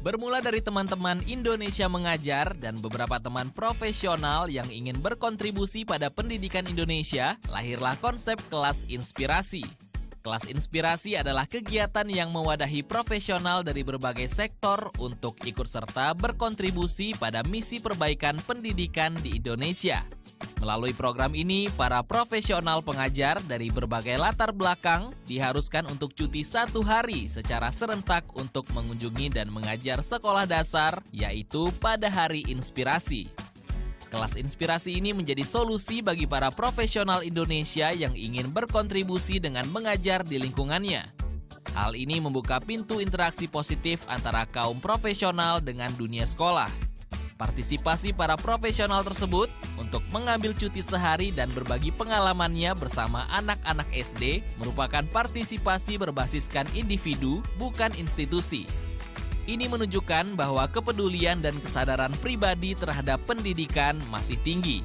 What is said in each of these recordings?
Bermula dari teman-teman Indonesia Mengajar dan beberapa teman profesional yang ingin berkontribusi pada pendidikan Indonesia, lahirlah konsep kelas inspirasi. Kelas inspirasi adalah kegiatan yang mewadahi profesional dari berbagai sektor untuk ikut serta berkontribusi pada misi perbaikan pendidikan di Indonesia. Melalui program ini, para profesional pengajar dari berbagai latar belakang diharuskan untuk cuti satu hari secara serentak untuk mengunjungi dan mengajar sekolah dasar, yaitu pada hari inspirasi. Kelas inspirasi ini menjadi solusi bagi para profesional Indonesia yang ingin berkontribusi dengan mengajar di lingkungannya. Hal ini membuka pintu interaksi positif antara kaum profesional dengan dunia sekolah. Partisipasi para profesional tersebut untuk mengambil cuti sehari dan berbagi pengalamannya bersama anak-anak SD merupakan partisipasi berbasiskan individu, bukan institusi. Ini menunjukkan bahwa kepedulian dan kesadaran pribadi terhadap pendidikan masih tinggi.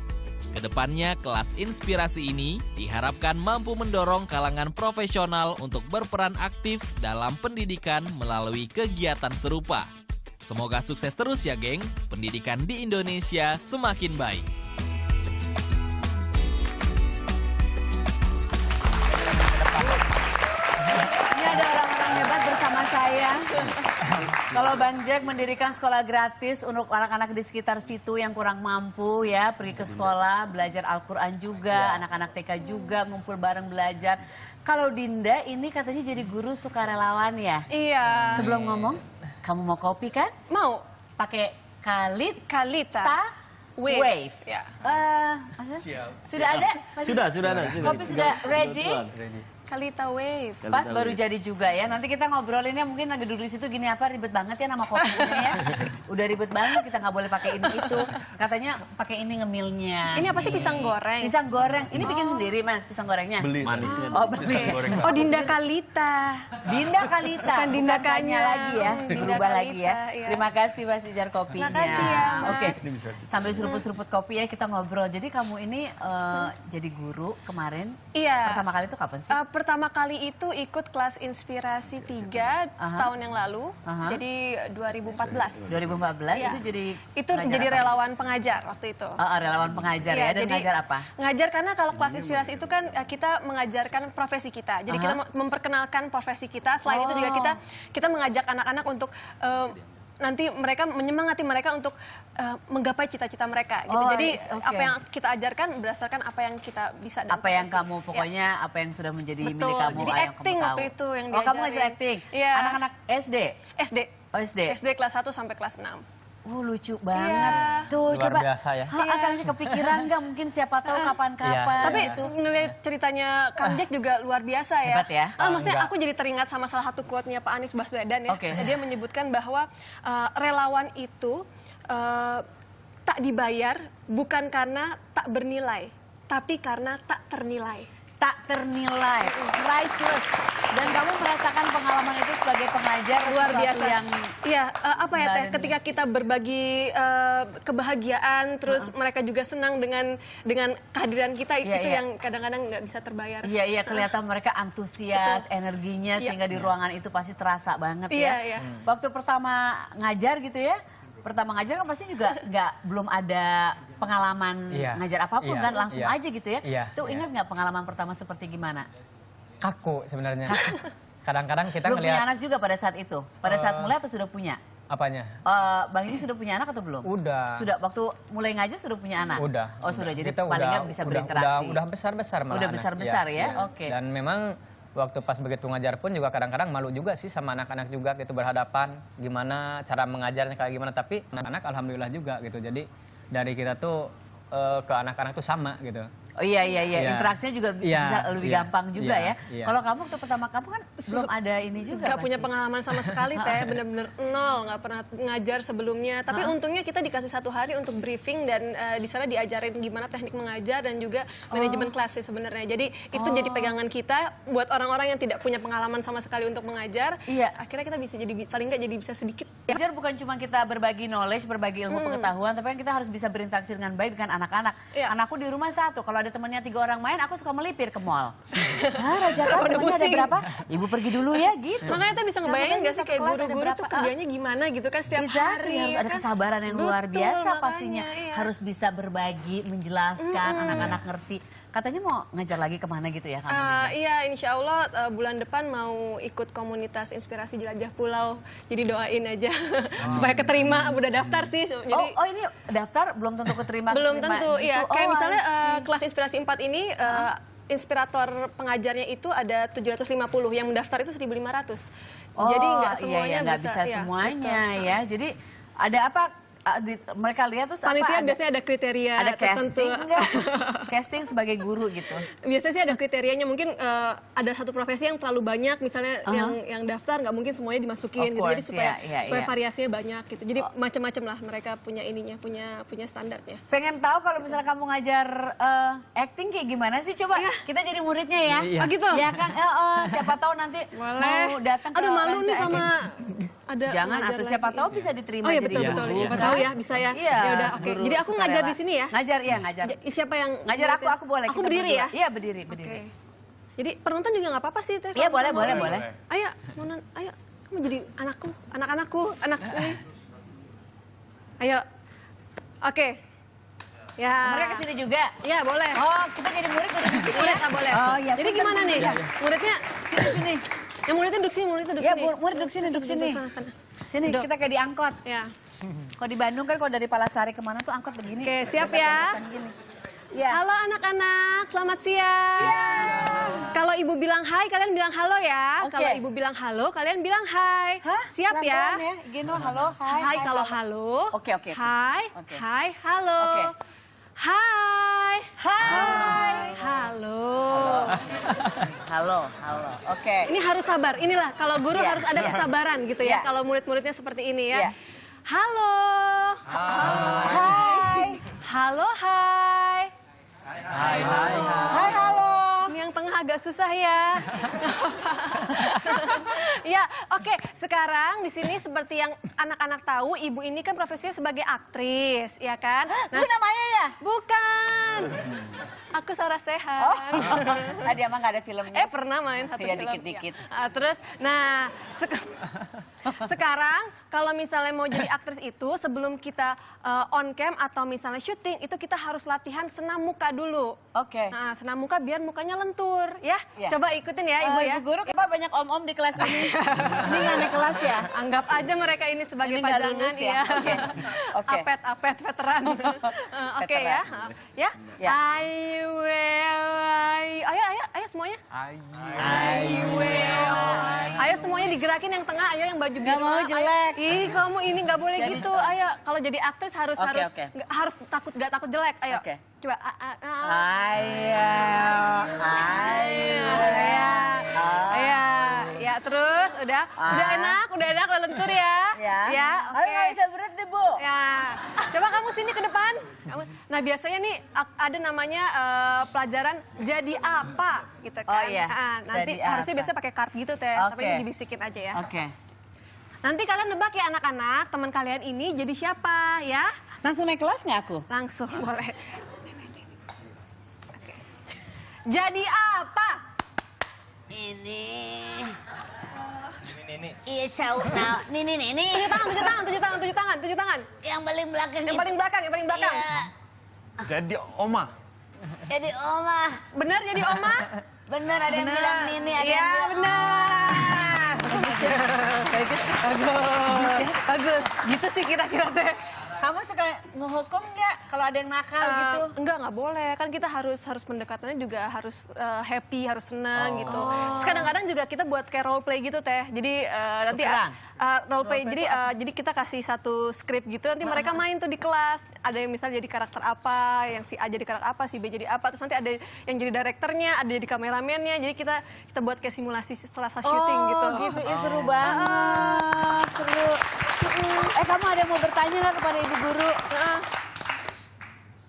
Kedepannya, kelas inspirasi ini diharapkan mampu mendorong kalangan profesional untuk berperan aktif dalam pendidikan melalui kegiatan serupa. Semoga sukses terus ya geng, pendidikan di Indonesia semakin baik. Ini ada orang-orang hebat bersama saya. Kalau Bang Jack mendirikan sekolah gratis untuk anak-anak di sekitar situ yang kurang mampu ya, pergi ke sekolah, belajar Al-Quran juga, ya. anak-anak TK juga, ngumpul bareng belajar. Kalau Dinda ini katanya jadi guru sukarelawan ya? Iya. Sebelum ngomong? Kamu mau kopi kan? Mau. Pakai kalit. Kalita. Ta wave. wave. Yeah. Ya. Uh, maksudnya? Sudah ada? Maksudnya? Sudah, sudah ada. Sudah. Kopi sudah ready? Sudah, sudah. ready. Kalita Wave. Kalita Pas Wave. baru jadi juga ya. Nanti kita ngobrolinnya mungkin lagi duduk di situ gini apa ribet banget ya nama kopinya ya. Udah ribet banget kita nggak boleh pakai ini itu. Katanya pakai ini ngemilnya. Ini apa sih pisang goreng? Pisang goreng. Ini oh. bikin sendiri Mas pisang gorengnya. Beli. Manisnya. Oh, beli. Oh, Dinda Kalita. Dinda Kalita. Bukan Dinda Kanya lagi ya. Oh, Dinda Kalita, lagi ya. Iya. Terima kasih Mas Ijar kopinya. Terima kasih ya. Oke. Sambil seruput-seruput kopi ya kita ngobrol. Jadi kamu ini uh, jadi guru kemarin. Iya. Pertama kali itu kapan sih? Uh, pertama kali itu ikut kelas inspirasi tiga setahun yang lalu. Aha. Jadi 2014. 2014 ya. itu jadi Itu jadi apa? relawan pengajar waktu itu. Oh, relawan pengajar ya. ya. Dan jadi, ngajar apa? Ngajar karena kalau kelas iya, inspirasi iya. itu kan eh, kita mengajarkan profesi kita. Jadi Aha. kita memperkenalkan profesi kita. Selain oh. itu juga oh. kita kita mengajak anak-anak untuk uh, nanti mereka menyemangati mereka untuk uh, menggapai cita-cita mereka gitu. Oh, Jadi okay. apa yang kita ajarkan berdasarkan apa yang kita bisa dan apa yang kamu pokoknya ya. apa yang sudah menjadi Betul. milik kamu. Jadi acting kamu waktu itu yang diajarin. Oh, kamu ngajar acting. Iya. Anak-anak SD. SD. Oh, SD. SD kelas 1 sampai kelas 6. Uh lucu iya. banget yeah. tuh Luar coba biasa ya. Ha, yeah. kepikiran nggak mungkin siapa tahu ah. kapan-kapan. Yeah. Tapi itu iya. ngeliat ceritanya Kang Jack juga luar biasa ya. Hebat ya. Ah, ah, maksudnya enggak. aku jadi teringat sama salah satu quote-nya Pak Anies Baswedan ya. Okay. Dia menyebutkan bahwa uh, relawan itu uh, tak dibayar bukan karena tak bernilai, tapi karena tak ternilai. Tak ternilai, priceless. Dan kamu merasakan pengalaman itu sebagai pengajar luar biasa. Yang ya, uh, apa ya Teh, ketika kita berbagi uh, kebahagiaan terus uh mereka juga senang dengan dengan kehadiran kita yeah, itu yeah. yang kadang-kadang nggak bisa terbayar. Iya, yeah, iya, kelihatan uh. mereka antusias, Betul. energinya yeah. sehingga di iya. ruangan itu pasti terasa banget yeah, ya. Yeah. Hmm. Waktu pertama ngajar gitu ya, pertama ngajar kan pasti juga nggak belum ada pengalaman yeah. ngajar apapun yeah. kan langsung yeah. aja gitu ya. Yeah. Tuh iya. ingat nggak pengalaman pertama seperti gimana? kaku sebenarnya. Kadang-kadang kita Belum ngeliat... punya anak juga pada saat itu? Pada saat eh, mulai atau sudah punya? Apanya? Uh, Bang ini sudah punya anak atau belum? Udah. Sudah waktu mulai ngaji sudah punya anak? Udah. Oh sudah, jadi kita paling nggak bisa udah, berinteraksi. Udah, udah besar-besar malah Udah besar-besar iya, ya, ya? ya. oke. Okay. Dan memang waktu pas begitu ngajar pun juga kadang-kadang malu juga sih sama anak-anak juga gitu berhadapan. Gimana cara mengajarnya kayak gimana. Tapi anak-anak alhamdulillah juga gitu. Jadi dari kita tuh eh, ke anak-anak tuh sama gitu. Oh iya, iya iya iya, interaksinya juga iya, bisa lebih iya. gampang juga ya. ya. Kalau kamu waktu pertama kamu kan belum ada ini juga. Gak punya ya? pengalaman sama sekali teh, bener-bener nol, nggak pernah ngajar sebelumnya. Tapi ha? untungnya kita dikasih satu hari untuk briefing dan uh, di sana diajarin gimana teknik mengajar dan juga oh. manajemen kelas sebenarnya. Jadi itu oh. jadi pegangan kita buat orang-orang yang tidak punya pengalaman sama sekali untuk mengajar. Iya. Akhirnya kita bisa jadi paling nggak jadi bisa sedikit. Belajar bukan cuma kita berbagi knowledge, berbagi ilmu hmm. pengetahuan, tapi kan kita harus bisa berinteraksi dengan baik dengan anak-anak. Ya. Anakku di rumah satu, kalau ada temennya tiga orang main, aku suka melipir ke mall. Hah, Raja kan ada berapa? Ibu pergi dulu ya, gitu. Makanya kita bisa nah, ngebayangin gak sih kayak guru-guru tuh kerjanya gimana gitu kan setiap hari. harus ada ya kan? kesabaran yang luar biasa pastinya. Iya. Harus bisa berbagi, menjelaskan, anak-anak ngerti. Katanya mau ngajar lagi kemana gitu ya? Kang uh, eh, iya, insya Allah uh, bulan depan mau ikut komunitas inspirasi jelajah pulau. Jadi doain aja oh. supaya keterima. Udah daftar sih. Oh, jadi, oh, oh ini daftar belum tentu keterima. Belum keterima tentu, gitu. iya. Kayak oh, misalnya uh, kelas inspirasi 4 ini. Uh, huh? inspirator pengajarnya itu ada 750 yang mendaftar itu 1500. Oh, Jadi nggak semuanya iya, iya, gak bisa, bisa ya, semuanya betul. ya. Jadi ada apa Ah, di, mereka lihat tuh panitia apa, biasanya ada, ada kriteria ada tertentu casting, casting sebagai guru gitu biasanya sih ada kriterianya mungkin uh, ada satu profesi yang terlalu banyak misalnya uh -huh. yang yang daftar nggak mungkin semuanya dimasukin course, gitu jadi supaya yeah, yeah, supaya yeah. variasinya banyak gitu jadi oh. macam-macam lah mereka punya ininya punya punya standarnya pengen tahu kalau misalnya kamu ngajar uh, acting kayak gimana sih coba yeah. kita jadi muridnya ya yeah. oh gitu ya kan uh, uh, siapa tahu nanti Boleh. mau datang aduh malu nih sama ada jangan atau siapa tahu bisa diterima oh, iya, betul, jadi betul, betul. Siapa tahu ya bisa ya. Iya. Ya udah oke. Okay. Jadi aku ngajar di sini ya. Ngajar iya ngajar. Siapa yang ngajar aku aku boleh. Aku berdiri ya. Iya berdiri berdiri. Jadi penonton juga nggak apa-apa sih teh. Iya boleh boleh boleh. Ayo, mau ayo kamu jadi anakku, anak-anakku, anakku. Ayo. Oke. Okay. Ya. Mereka kesini juga? Iya boleh. Oh, kita jadi murid udah di sini. Murid ya? boleh. Oh, ya. Jadi gimana nih? Ya, ya. Muridnya sini sini. Yang muridnya duduk sini, muridnya duduk ya, sini. Ya, murid duduk sini, duduk sini. Sini, duduk. kita kayak diangkot. Ya. Kalau di Bandung kan kalau dari Palasari kemana tuh angkot begini. Oke, siap ya. Ya. Halo anak-anak, selamat siang. Ya. Kalau ibu bilang hai, kalian bilang halo ya. Okay. Kalau ibu bilang halo, kalian bilang hai. Hah? Siap ya. ya. Gino, halo, hai. Hai, hai kalau halo. Oke, oke. hai, hai, halo. Okay. Halo, halo. Oke. Okay. Ini harus sabar. Inilah kalau guru yeah. harus ada iya. kesabaran gitu ya. Iya. Kalau murid-muridnya seperti ini ya. Yeah. Halo. Hai. Hai. Halo, hai. Hai, hai. hai. hai agak susah ya. ya, oke. Okay. Sekarang di sini seperti yang anak-anak tahu, ibu ini kan profesinya sebagai aktris, ya kan? Nah, Bu namanya ya? Bukan. Aku Sarah Sehan. Oh. Tadi emang gak ada filmnya. Eh, pernah main satu ya, film. Dikit-dikit. Uh, terus, nah... Sekarang kalau misalnya mau jadi aktris itu sebelum kita uh, on cam atau misalnya syuting itu kita harus latihan senam muka dulu. Oke. Okay. Nah, senam muka biar mukanya lentur ya. Yeah. Coba ikutin ya Ibu uh, ya. Ibu guru kenapa banyak om-om di kelas ini? ini gak ada kelas ya. Anggap aja mereka ini sebagai ini pajangan ya. ya. oke Okay. Apet apet veteran. Eh, oke ya. Ya. Yeah. I will I... Ayo ayo ayo semuanya. I will. I will. Ayo semuanya digerakin yang tengah, ayo yang baju Gak mau jelek. Ih, kamu ini nggak boleh jadi, gitu. Ayo, kalau jadi aktris harus okay, harus okay. Gak, harus takut nggak takut jelek. Ayo. Okay. Coba. Ayo. Ayo. Ayo. Ya, terus udah ah. udah enak, udah enak, udah lentur ya. Ya. Ya, oke. Okay. berat deh, Bu. Ya. Coba kamu sini ke depan. Nah, biasanya nih ada namanya uh, pelajaran jadi apa gitu oh, kan. Oh iya. Nah, nanti jadi harusnya apa? biasanya pakai kart gitu teh, okay. tapi dibisikin aja ya. Oke. Okay. Nanti kalian nebak ya anak-anak, teman kalian ini jadi siapa ya? Langsung naik kelas nggak aku? Langsung boleh. Jadi apa? Ini. Ini, Iya, jauh. Nah, ini ini Tujuh tangan, tujuh tangan, tujuh tangan, tujuh tangan, tujuh tangan. Yang paling belakang. Yang paling belakang, yang paling belakang. Iya. Jadi Oma. Jadi Oma. Bener jadi Oma? Bener, ada yang bilang ini ada yang iya, bilang bener bagus gitu. bagus gitu sih kira-kira teh kamu suka menghukum nggak kalau ada yang nakal uh, gitu? Enggak, nggak boleh. Kan kita harus harus pendekatannya juga harus uh, happy, harus senang oh. gitu. kadang-kadang juga kita buat kayak role play gitu teh. Jadi uh, nanti uh, role play. Role play jadi uh, jadi kita kasih satu script gitu. Nanti mereka main tuh di kelas. Ada yang misalnya jadi karakter apa, yang si A jadi karakter apa, si B jadi apa. Terus nanti ada yang jadi direkturnya, ada jadi kameramennya. Jadi kita kita buat kayak simulasi setelah syuting oh, gitu. gitu. Oh, gitu. seru banget. Seru. Eh kamu ada yang mau bertanya nggak kepada ibu guru? Uh.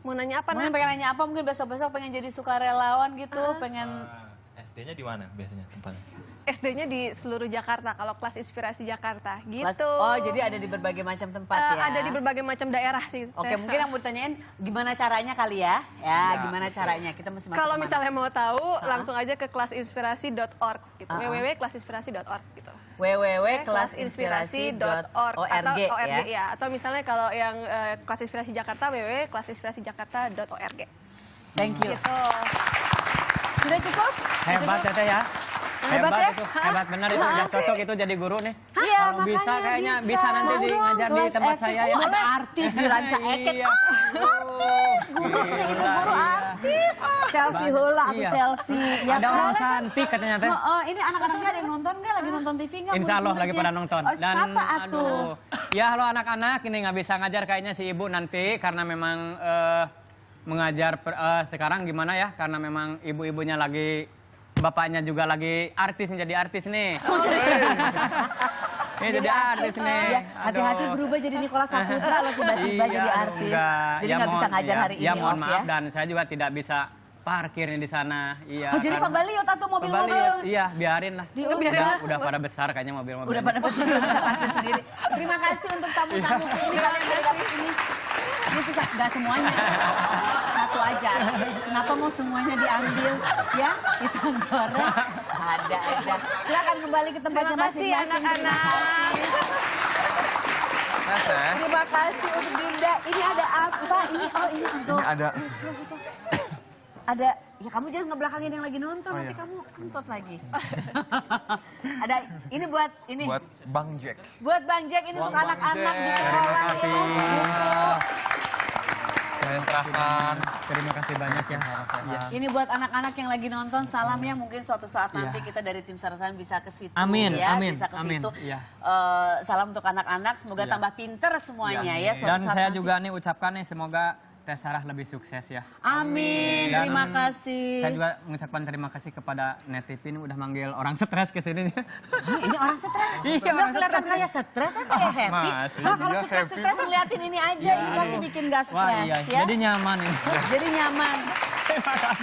Mau nanya apa? Mungkin pengen nanya apa? Mungkin besok-besok pengen jadi sukarelawan gitu, uh. pengen. Uh, SD-nya di mana biasanya tempatnya? SD-nya di seluruh Jakarta kalau kelas inspirasi Jakarta gitu. oh jadi ada di berbagai macam tempat uh, ya? Ada di berbagai macam daerah sih. Oke mungkin yang mau ditanyain gimana caranya kali ya? Ya, ya gimana caranya kita mesti masuk Kalau misalnya mau tahu huh? langsung aja ke kelasinspirasi.org gitu. Uh -huh. www.kelasinspirasi.org gitu www.kelasinspirasi.org atau ORG ya? ya atau misalnya kalau yang uh, eh, kelas inspirasi Jakarta www.kelasinspirasijakarta.org Thank you. Gitu. Sudah cukup? Hebat Teteh ya. Hebat, hebat ya? itu, hebat bener itu udah cocok itu jadi guru nih. Iya, Kalau bisa kayaknya bisa, bisa nanti di ngajar di tempat saya ya. Ada artis di Ranca iya. Eket. Ah, artis, guru ibu iya. guru artis. Selfie hula aku iya. selfie. Ya, ada orang kan? cantik katanya teh. Oh, oh, ini anak-anaknya ada yang nonton nggak? Lagi nonton TV nggak? Insya Allah lagi pada nonton. Oh, Dan aduh, ya halo anak-anak ini nggak bisa ngajar kayaknya si ibu nanti karena memang eh, mengajar uh, sekarang gimana ya karena memang ibu-ibunya lagi bapaknya juga lagi artis nih jadi artis nih. Oh, ini iya. jadi, iya. artis nih. Iya, hati-hati berubah jadi Nikola Saputra lalu tiba-tiba iya, jadi artis. Enggak. Jadi ya nggak bisa ngajar hari ya ini. Ya mohon maaf dan saya juga tidak bisa parkirnya di sana. Iya. Oh, jadi pembaliot atau mobil-mobil? Iya, biarin lah. Di, udah, biarin udah pada besar kayaknya mobil-mobil. Udah pada besar, sendiri. Terima kasih untuk tamu-tamu ini kalian dari ini. Ini bisa, gak semuanya. satu aja. Kenapa mau semuanya diambil? Ya, pisang goreng ada aja. Silakan kembali ke tempatnya masing Terima kasih anak-anak. Terima kasih untuk Dinda. Ini ada apa? Ini oh ini untuk. Ini ada. ada ya kamu jangan ngebelakangin yang lagi nonton oh, nanti iya. kamu kentut lagi. ada ini buat ini. Buat Bang Jack. Buat Bang Jack ini buang untuk anak-anak di sekolah. Terima kasih. Ya saya serahkan. Terima kasih banyak ya. Iya. Ini buat anak-anak yang lagi nonton salam salamnya mungkin suatu saat iya. nanti kita dari tim Sarasan bisa ke situ amin, ya, amin, bisa ke amin. situ. Iya. Eh, salam untuk anak-anak, semoga tambah pinter semuanya ya. Dan saya juga nih ucapkan nih semoga Teh Sarah lebih sukses ya. Amin. Dan terima kasih. Saya juga mengucapkan terima kasih kepada Netipin udah manggil orang stres ke sini. ini orang stres. Iya, orang kelihatan kayak stres atau kayak happy? Mas, nah, kalau stres-stres ngeliatin ini aja, ya, ini iya, pasti iya. bikin gak iya. stres iya. ya. Jadi nyaman ini. Jadi nyaman.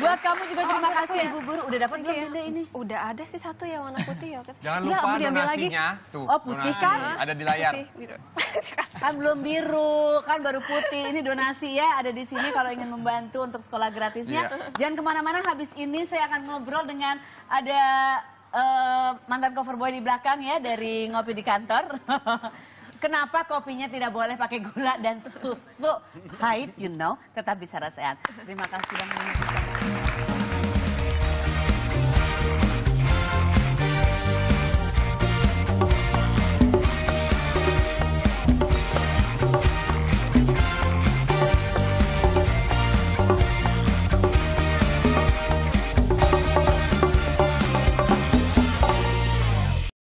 Buat kamu juga terima oh, kasih ya. Ibu iya. Guru. Udah dapat belum benda ini? Udah ada sih satu ya warna putih ya. Jangan lupa ya, donasinya. Lagi. Tuh, oh putih donasi. kan? Ada di layar. Putih, kan belum biru, kan baru putih. Ini donasi ya ada di sini kalau ingin membantu untuk sekolah gratisnya. Yeah. Jangan kemana-mana habis ini saya akan ngobrol dengan ada uh, mantan cover boy di belakang ya dari Ngopi di Kantor. Kenapa kopinya tidak boleh pakai gula dan susu? Pahit, you know. Tetap bisa rasa Terima kasih banyak.